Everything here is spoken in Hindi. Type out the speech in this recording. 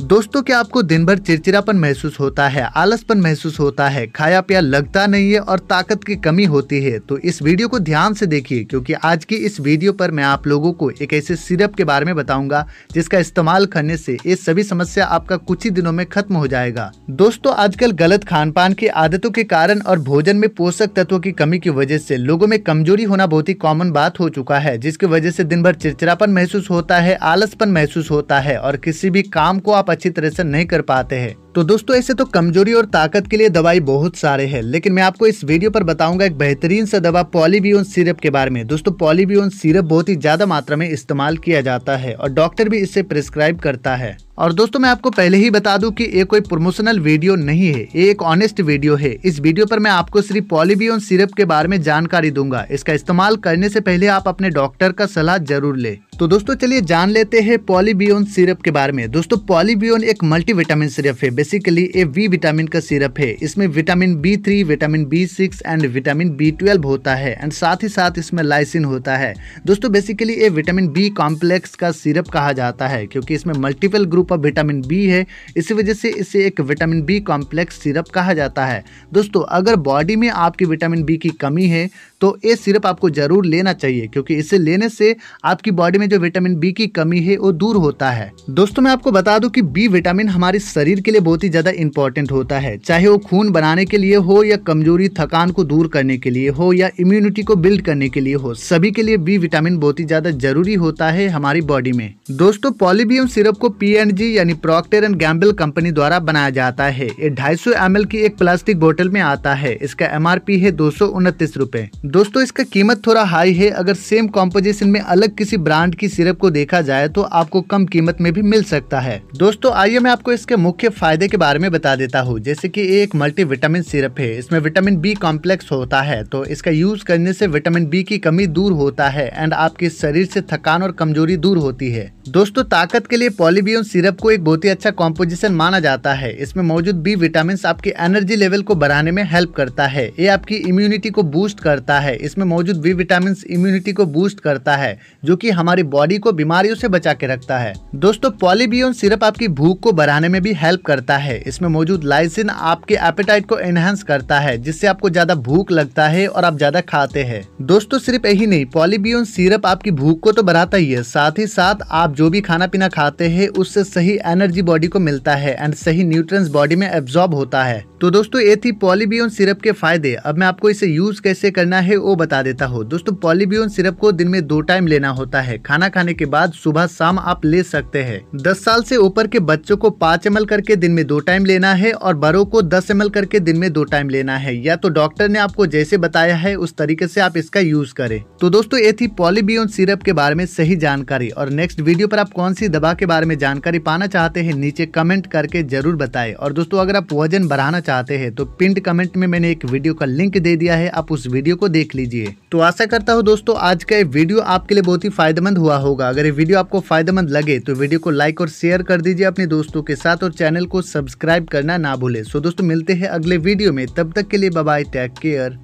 दोस्तों क्या आपको दिन भर चिड़चिड़ापन महसूस होता है आलसपन महसूस होता है खाया पिया लगता नहीं है और ताकत की कमी होती है तो इस वीडियो को ध्यान से देखिए क्योंकि आज की इस वीडियो पर मैं आप लोगों को एक ऐसे सिरप के बारे में बताऊंगा जिसका इस्तेमाल करने से ये सभी समस्या आपका कुछ ही दिनों में खत्म हो जाएगा दोस्तों आजकल गलत खान पान की आदतों के कारण और भोजन में पोषक तत्वों की कमी की वजह से लोगों में कमजोरी होना बहुत ही कॉमन बात हो चुका है जिसकी वजह से दिन भर चिड़चिड़ापन महसूस होता है आलसपन महसूस होता है और किसी भी काम को आप अच्छी तरह से नहीं कर पाते हैं तो दोस्तों ऐसे तो कमजोरी और ताकत के लिए दवाई बहुत सारे हैं लेकिन मैं आपको इस वीडियो पर बताऊंगा एक बेहतरीन सा दवा पॉलीबियोन सिरप के बारे में दोस्तों पॉलीबियोन सिरप बहुत ही ज्यादा मात्रा में इस्तेमाल किया जाता है और डॉक्टर भी इसे प्रिस्क्राइब करता है और दोस्तों मैं आपको पहले ही बता दूं कि ये कोई प्रमोशनल वीडियो नहीं है ये एक ऑनेस्ट वीडियो है इस वीडियो पर मैं आपको सिर्फ पॉलीबियोन सिरप के बारे में जानकारी दूंगा इसका इस्तेमाल करने से पहले आप अपने डॉक्टर का सलाह जरूर ले तो दोस्तों चलिए जान लेते हैं पॉलीबियोन सिरप के बारे में दोस्तों पॉलीबियोन एक मल्टीविटामिन सिरप है बेसिकली ए वी विटामिन का सिरप है इसमें vitamin B three vitamin B six and vitamin B twelve होता है एंड साथ ही साथ इसमें लाइसिन होता है दोस्तों basically a vitamin B complex का सिरप कहा जाता है क्योंकि इसमें multiple group of vitamin B है इसी वजह से इसे एक विटामिन बी कॉम्प्लेक्स सिरप कहा जाता है दोस्तों अगर बॉडी में आपकी विटामिन बी की कमी है तो ये सिरप आपको ज़रूर लेना चाहिए क्योंकि इसे लेने से आपकी बॉडी में में जो विटामिन बी की कमी है वो दूर होता है दोस्तों मैं आपको बता दूं कि बी विटामिन हमारे शरीर के लिए बहुत ही ज्यादा इंपॉर्टेंट होता है चाहे वो खून बनाने के लिए हो या कमजोरी थकान को दूर करने के लिए हो या इम्यूनिटी को बिल्ड करने के लिए हो सभी के लिए बी विटामिन बहुत ही ज्यादा जरूरी होता है हमारी बॉडी में दोस्तों पॉलीबियम सिरप को पी यानी प्रॉक्टर एंड गैम्बल कंपनी द्वारा बनाया जाता है ये ढाई सौ की एक प्लास्टिक बोतल में आता है इसका एम है दो सौ दोस्तों इसका कीमत थोड़ा हाई है अगर सेम कॉम्पोजिशन में अलग किसी ब्रांड ब्रांड की सिरप को देखा जाए तो आपको कम कीमत में भी मिल सकता है दोस्तों आइए मैं आपको इसके मुख्य फायदे के बारे में बता देता हूँ जैसे की एक विटामिन सिरप है इसमें विटामिन बी कॉम्प्लेक्स होता है तो इसका यूज करने से विटामिन बी की कमी दूर होता है एंड आपके शरीर से थकान और कमजोरी दूर होती है दोस्तों ताकत के लिए पॉलीबियन सिरप को एक बहुत ही अच्छा कॉम्पोजिशन माना जाता है इसमें मौजूद बी विटामिन आपकी एनर्जी लेवल को बढ़ाने में हेल्प करता है ये आपकी इम्यूनिटी को बूस्ट करता है इसमें मौजूद बी विटामिन इम्यूनिटी को बूस्ट करता है जो की हमारी बॉडी को बीमारियों से बचा के रखता है दोस्तों पॉलीबियोन सिरप आपकी भूख को बढ़ाने में भी हेल्प करता है इसमें मौजूद लाइसिन आपके एपेटाइट को एनहेंस करता है जिससे आपको ज्यादा भूख लगता है और आप ज्यादा खाते हैं दोस्तों सिर्फ यही नहीं पॉलीबियोन सिरप आपकी भूख को तो बढ़ाता ही है साथ ही साथ आप जो भी खाना पीना खाते है उससे सही एनर्जी बॉडी को मिलता है एंड सही न्यूट्रंस बॉडी में एब्जॉर्ब होता है तो दोस्तों ये थी पॉलीबियन सिरप के फायदे अब मैं आपको इसे यूज कैसे करना है वो बता देता हूँ दोस्तों पॉलीबियन सिरप को दिन में दो टाइम लेना होता है खाना खाने के बाद सुबह शाम आप ले सकते हैं दस साल से ऊपर के बच्चों को पाँच एम करके दिन में दो टाइम लेना है और बड़ों को दस एम करके दिन में दो टाइम लेना है या तो डॉक्टर ने आपको जैसे बताया है उस तरीके ऐसी आप इसका यूज करे तो दोस्तों ये थी पॉलीबियन सिरप के बारे में सही जानकारी और नेक्स्ट वीडियो पर आप कौन सी दवा के बारे में जानकारी पाना चाहते है नीचे कमेंट करके जरूर बताए और दोस्तों अगर आप वजन बढ़ाना चाहते चाहते हैं तो पिंड कमेंट में मैंने एक वीडियो का लिंक दे दिया है आप उस वीडियो को देख लीजिए तो आशा करता हूँ दोस्तों आज का ये वीडियो आपके लिए बहुत ही फायदेमंद हुआ होगा अगर ये वीडियो आपको फायदेमंद लगे तो वीडियो को लाइक और शेयर कर दीजिए अपने दोस्तों के साथ और चैनल को सब्सक्राइब करना ना भूले सो दोस्तों मिलते हैं अगले वीडियो में तब तक के लिए बाय टेक केयर